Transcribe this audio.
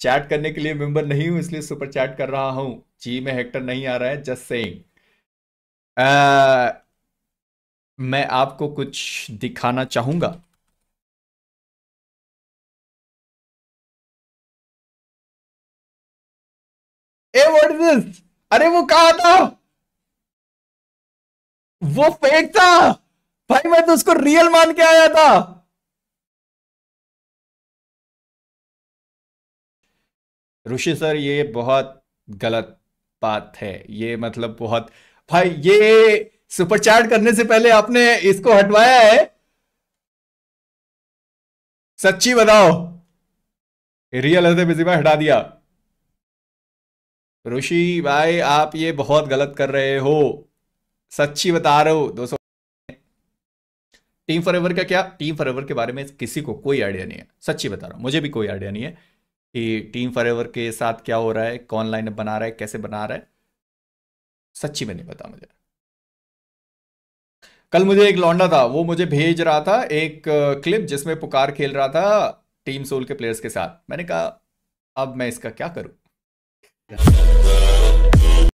chat करने के लिए मेंबर नहीं हूं इसलिए सुपर चैट कर रहा हूं जी में हेक्टर नहीं आ रहा है जस्ट सेइंग मैं आपको कुछ दिखाना चाहूंगा ए व्हाट इज दिस अरे वो कहा था वो फेक था भाई मैं तो उसको रियल मान के आया था ऋषि सर ये बहुत गलत बात है ये मतलब बहुत भाई ये सुपर चैट करने से पहले आपने इसको हटवाया है सच्ची बताओ रियल हृदय हटा दिया ऋषि भाई आप ये बहुत गलत कर रहे हो सच्ची बता रहे हो दोस्तों टीम फॉर का क्या टीम फॉर के बारे में किसी को कोई आइडिया नहीं है सच्ची बता रहा हूं मुझे भी कोई आइडिया नहीं है कि टीम फॉर के साथ क्या हो रहा है कौन लाइन बना रहा है कैसे बना रहा है सच्ची में नहीं पता मुझे कल मुझे एक लौंडा था वो मुझे भेज रहा था एक क्लिप जिसमें पुकार खेल रहा था टीम सोल के प्लेयर्स के साथ मैंने कहा अब मैं इसका क्या करूं